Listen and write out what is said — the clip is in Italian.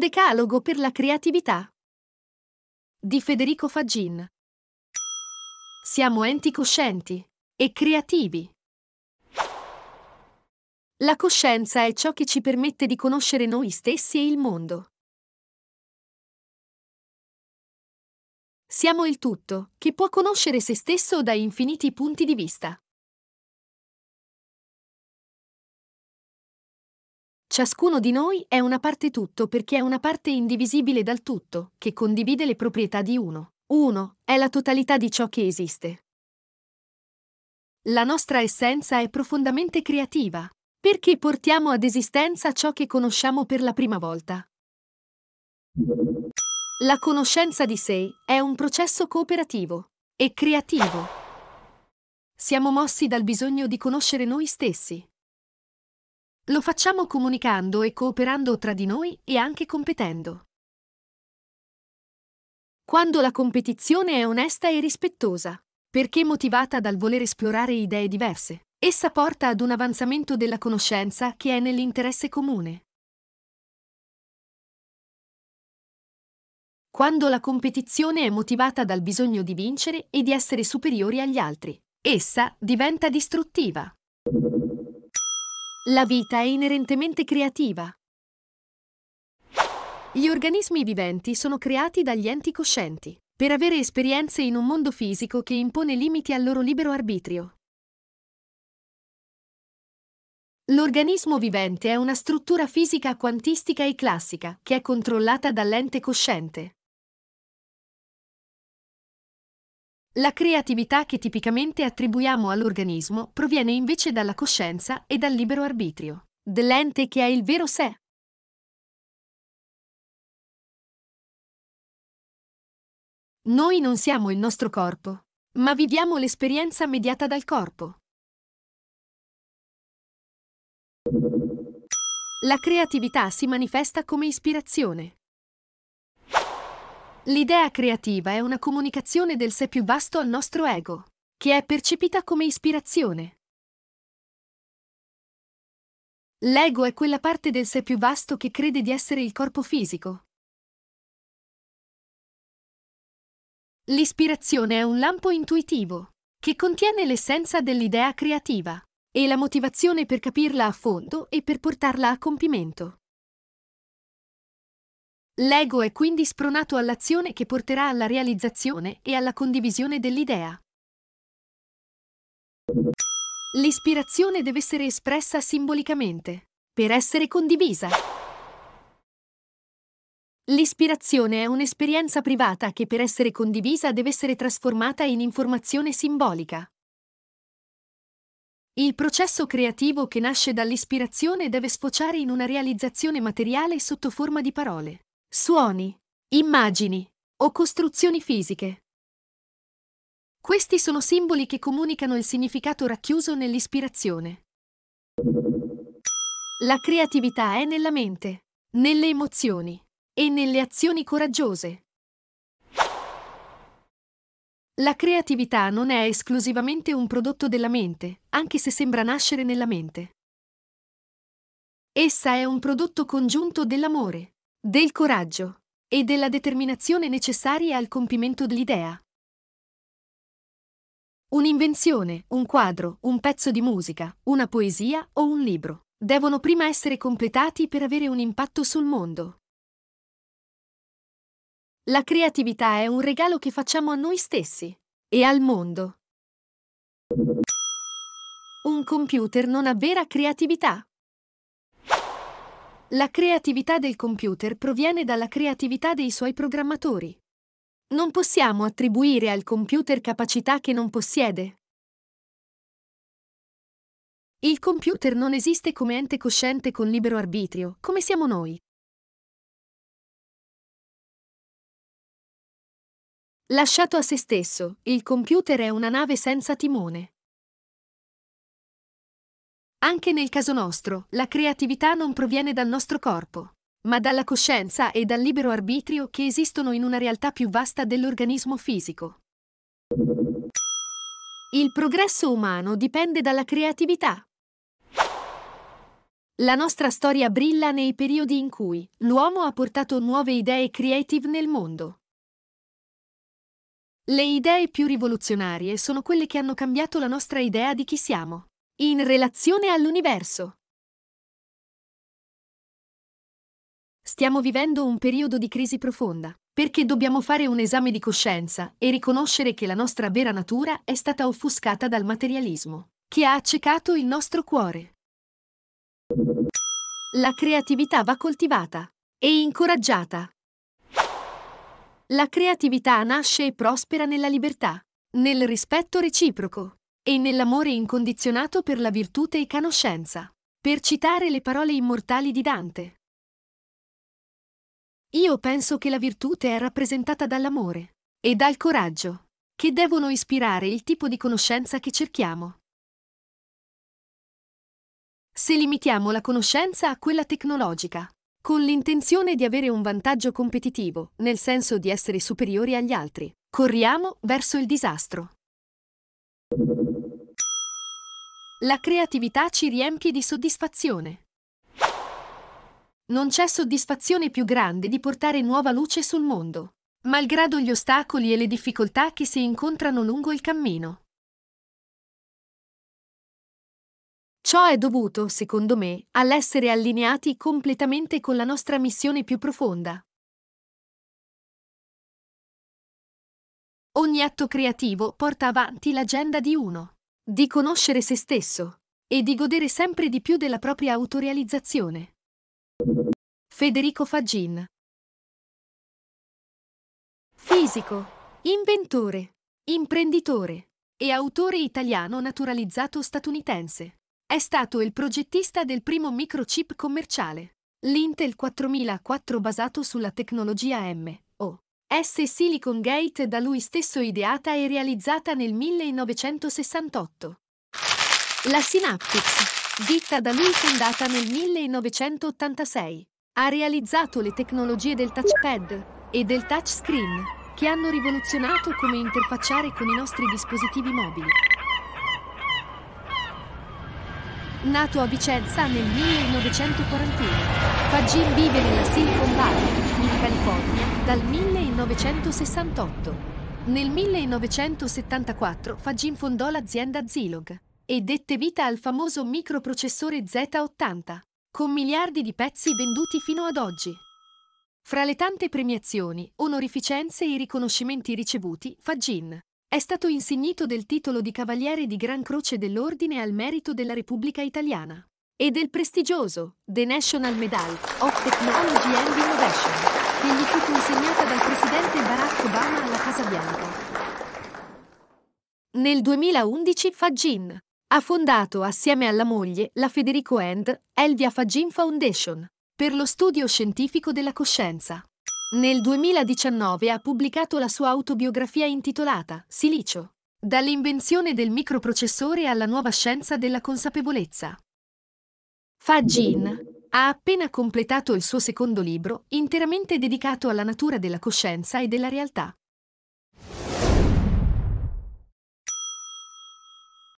decalogo per la creatività di Federico Faggin. Siamo enti coscienti e creativi. La coscienza è ciò che ci permette di conoscere noi stessi e il mondo. Siamo il tutto, che può conoscere se stesso da infiniti punti di vista. Ciascuno di noi è una parte tutto perché è una parte indivisibile dal tutto, che condivide le proprietà di uno. Uno è la totalità di ciò che esiste. La nostra essenza è profondamente creativa, perché portiamo ad esistenza ciò che conosciamo per la prima volta. La conoscenza di sé è un processo cooperativo e creativo. Siamo mossi dal bisogno di conoscere noi stessi, lo facciamo comunicando e cooperando tra di noi e anche competendo. Quando la competizione è onesta e rispettosa, perché motivata dal voler esplorare idee diverse, essa porta ad un avanzamento della conoscenza che è nell'interesse comune. Quando la competizione è motivata dal bisogno di vincere e di essere superiori agli altri, essa diventa distruttiva. La vita è inerentemente creativa. Gli organismi viventi sono creati dagli enti coscienti, per avere esperienze in un mondo fisico che impone limiti al loro libero arbitrio. L'organismo vivente è una struttura fisica quantistica e classica, che è controllata dall'ente cosciente. La creatività che tipicamente attribuiamo all'organismo proviene invece dalla coscienza e dal libero arbitrio, dell'ente che è il vero sé. Noi non siamo il nostro corpo, ma viviamo l'esperienza mediata dal corpo. La creatività si manifesta come ispirazione, L'idea creativa è una comunicazione del sé più vasto al nostro ego, che è percepita come ispirazione. L'ego è quella parte del sé più vasto che crede di essere il corpo fisico. L'ispirazione è un lampo intuitivo, che contiene l'essenza dell'idea creativa e la motivazione per capirla a fondo e per portarla a compimento. L'ego è quindi spronato all'azione che porterà alla realizzazione e alla condivisione dell'idea. L'ispirazione deve essere espressa simbolicamente, per essere condivisa. L'ispirazione è un'esperienza privata che per essere condivisa deve essere trasformata in informazione simbolica. Il processo creativo che nasce dall'ispirazione deve sfociare in una realizzazione materiale sotto forma di parole suoni, immagini o costruzioni fisiche. Questi sono simboli che comunicano il significato racchiuso nell'ispirazione. La creatività è nella mente, nelle emozioni e nelle azioni coraggiose. La creatività non è esclusivamente un prodotto della mente, anche se sembra nascere nella mente. Essa è un prodotto congiunto dell'amore, del coraggio e della determinazione necessarie al compimento dell'idea. Un'invenzione, un quadro, un pezzo di musica, una poesia o un libro devono prima essere completati per avere un impatto sul mondo. La creatività è un regalo che facciamo a noi stessi e al mondo. Un computer non avvera creatività. La creatività del computer proviene dalla creatività dei suoi programmatori. Non possiamo attribuire al computer capacità che non possiede. Il computer non esiste come ente cosciente con libero arbitrio, come siamo noi. Lasciato a se stesso, il computer è una nave senza timone. Anche nel caso nostro, la creatività non proviene dal nostro corpo, ma dalla coscienza e dal libero arbitrio che esistono in una realtà più vasta dell'organismo fisico. Il progresso umano dipende dalla creatività. La nostra storia brilla nei periodi in cui l'uomo ha portato nuove idee creative nel mondo. Le idee più rivoluzionarie sono quelle che hanno cambiato la nostra idea di chi siamo. In relazione all'universo. Stiamo vivendo un periodo di crisi profonda, perché dobbiamo fare un esame di coscienza e riconoscere che la nostra vera natura è stata offuscata dal materialismo, che ha accecato il nostro cuore. La creatività va coltivata e incoraggiata. La creatività nasce e prospera nella libertà, nel rispetto reciproco e nell'amore incondizionato per la virtute e conoscenza. Per citare le parole immortali di Dante. Io penso che la virtute è rappresentata dall'amore e dal coraggio, che devono ispirare il tipo di conoscenza che cerchiamo. Se limitiamo la conoscenza a quella tecnologica, con l'intenzione di avere un vantaggio competitivo, nel senso di essere superiori agli altri, corriamo verso il disastro. La creatività ci riempie di soddisfazione. Non c'è soddisfazione più grande di portare nuova luce sul mondo, malgrado gli ostacoli e le difficoltà che si incontrano lungo il cammino. Ciò è dovuto, secondo me, all'essere allineati completamente con la nostra missione più profonda. Ogni atto creativo porta avanti l'agenda di uno di conoscere se stesso e di godere sempre di più della propria autorealizzazione. Federico Faggin Fisico, inventore, imprenditore e autore italiano naturalizzato statunitense. È stato il progettista del primo microchip commerciale, l'Intel 4004 basato sulla tecnologia M, S. Silicon Gate da lui stesso ideata e realizzata nel 1968. La Synaptics, ditta da lui fondata nel 1986, ha realizzato le tecnologie del touchpad e del touchscreen che hanno rivoluzionato come interfacciare con i nostri dispositivi mobili. Nato a Vicenza nel 1941, Fagin vive nella Silicon Valley, in California, dal 1968. Nel 1974 Fagin fondò l'azienda Zilog e dette vita al famoso microprocessore Z80, con miliardi di pezzi venduti fino ad oggi. Fra le tante premiazioni, onorificenze e riconoscimenti ricevuti, Fagin è stato insignito del titolo di Cavaliere di Gran Croce dell'Ordine al Merito della Repubblica Italiana e del prestigioso The National Medal of Technology and Innovation, che gli fu consegnata dal presidente Barack Obama alla Casa Bianca. Nel 2011 Fagin ha fondato assieme alla moglie, la Federico End, Elvia Fagin Foundation, per lo studio scientifico della coscienza. Nel 2019 ha pubblicato la sua autobiografia intitolata Silicio. Dall'invenzione del microprocessore alla nuova scienza della consapevolezza. Fagin ha appena completato il suo secondo libro, interamente dedicato alla natura della coscienza e della realtà.